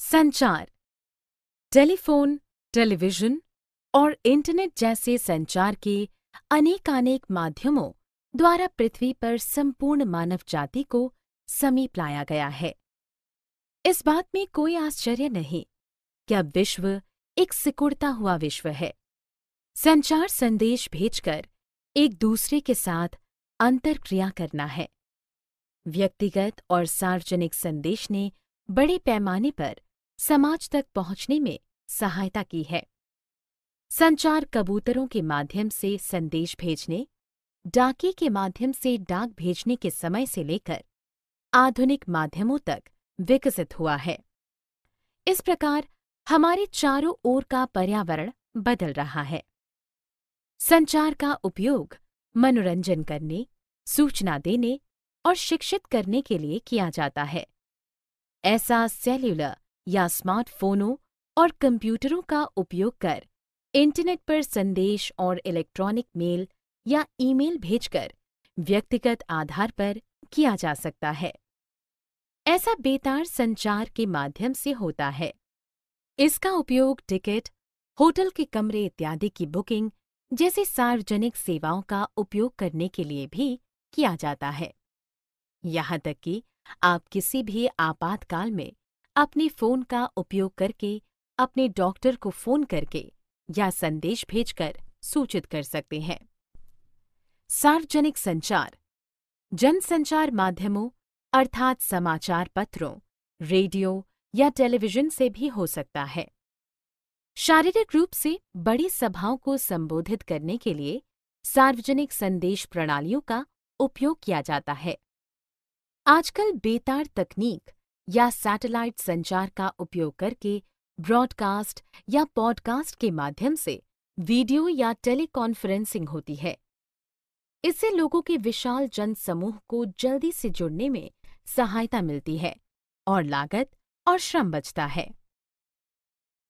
संचार telephone television और internet जैसे संचार के अनेकानेक माध्यमों द्वारा पृथ्वी पर संपूर्ण मानव जाति को समीप लाया गया है इस बात में कोई आश्चर्य नहीं कि अब विश्व एक सिकुड़ता हुआ विश्व है संचार संदेश भेजकर एक दूसरे के साथ अंतर क्रिया करना है व्यक्तिगत और सार्वजनिक संदेश ने बड़े पैमाने पर समाज तक पहुंचने में सहायता की है संचार कबूतरों के माध्यम से संदेश भेजने डाके के माध्यम से डाक भेजने के समय से लेकर आधुनिक माध्यमों तक विकसित हुआ है इस प्रकार हमारे चारों ओर का पर्यावरण बदल रहा है संचार का उपयोग मनोरंजन करने सूचना देने और शिक्षित करने के लिए किया जाता है ऐसा सेल्युलर या स्मार्टफोनों और कंप्यूटरों का उपयोग कर इंटरनेट पर संदेश और इलेक्ट्रॉनिक मेल या ईमेल भेजकर व्यक्तिगत आधार पर किया जा सकता है ऐसा बेतार संचार के माध्यम से होता है इसका उपयोग टिकट होटल के कमरे इत्यादि की बुकिंग जैसे सार्वजनिक सेवाओं का उपयोग करने के लिए भी किया जाता है यहाँ तक कि आप किसी भी आपातकाल में अपने फ़ोन का उपयोग करके अपने डॉक्टर को फ़ोन करके या संदेश भेजकर सूचित कर सकते हैं सार्वजनिक संचार जनसंचार माध्यमों अर्थात समाचार पत्रों रेडियो या टेलीविजन से भी हो सकता है शारीरिक रूप से बड़ी सभाओं को संबोधित करने के लिए सार्वजनिक संदेश प्रणालियों का उपयोग किया जाता है आजकल बेतार तकनीक या सैटेलाइट संचार का उपयोग करके ब्रॉडकास्ट या पॉडकास्ट के माध्यम से वीडियो या टेलीकॉन्फ्रेंसिंग होती है इससे लोगों के विशाल जनसमूह को जल्दी से जुड़ने में सहायता मिलती है और लागत और श्रम बचता है